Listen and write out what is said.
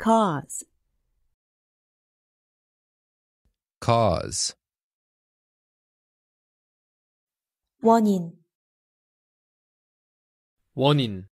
Cause. Cause. 원인. 원인.